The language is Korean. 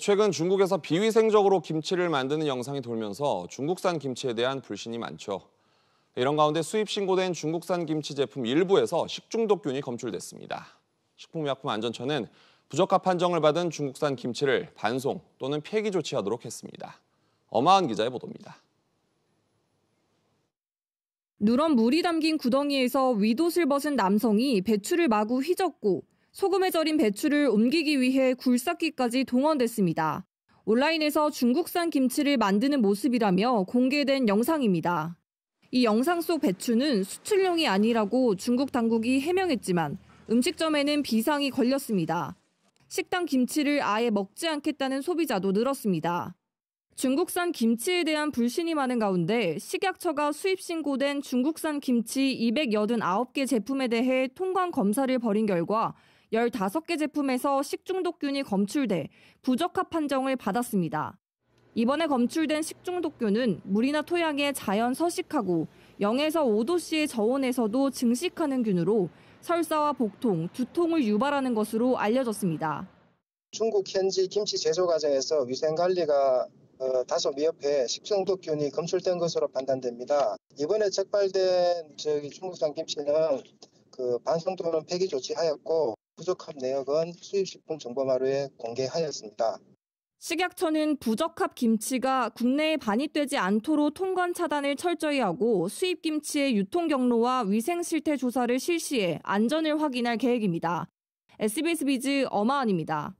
최근 중국에서 비위생적으로 김치를 만드는 영상이 돌면서 중국산 김치에 대한 불신이 많죠. 이런 가운데 수입 신고된 중국산 김치 제품 일부에서 식중독균이 검출됐습니다. 식품의약품안전처는 부적합 판정을 받은 중국산 김치를 반송 또는 폐기 조치하도록 했습니다. 어마한 기자의 보도입니다. 누런 물이 담긴 구덩이에서 윗옷을 벗은 남성이 배추를 마구 휘젓고 소금에 절인 배추를 옮기기 위해 굴삭기까지 동원됐습니다. 온라인에서 중국산 김치를 만드는 모습이라며 공개된 영상입니다. 이 영상 속 배추는 수출용이 아니라고 중국 당국이 해명했지만 음식점에는 비상이 걸렸습니다. 식당 김치를 아예 먹지 않겠다는 소비자도 늘었습니다. 중국산 김치에 대한 불신이 많은 가운데 식약처가 수입 신고된 중국산 김치 289개 제품에 대해 통관 검사를 벌인 결과 15개 제품에서 식중독균이 검출돼 부적합 판정을 받았습니다. 이번에 검출된 식중독균은 물이나 토양에 자연 서식하고 0에서 5도씨의 저온에서도 증식하는 균으로 설사와 복통, 두통을 유발하는 것으로 알려졌습니다. 중국 현지 김치 제조 과정에서 위생 관리가 어, 다소 미흡해 식중독균이 검출된 것으로 판단됩니다. 이번에 적발된 저기 중국산 김치는 그반송또는 폐기 조치하였고 부적합 내역은 수입식품 정보마루에 공개하였습니다. 식약처는 부적합 김치가 국내에 반입되지 않도록 통관 차단을 철저히 하고 수입 김치의 유통 경로와 위생 실태 조사를 실시해 안전을 확인할 계획입니다. SBS 비즈 어마은입니다.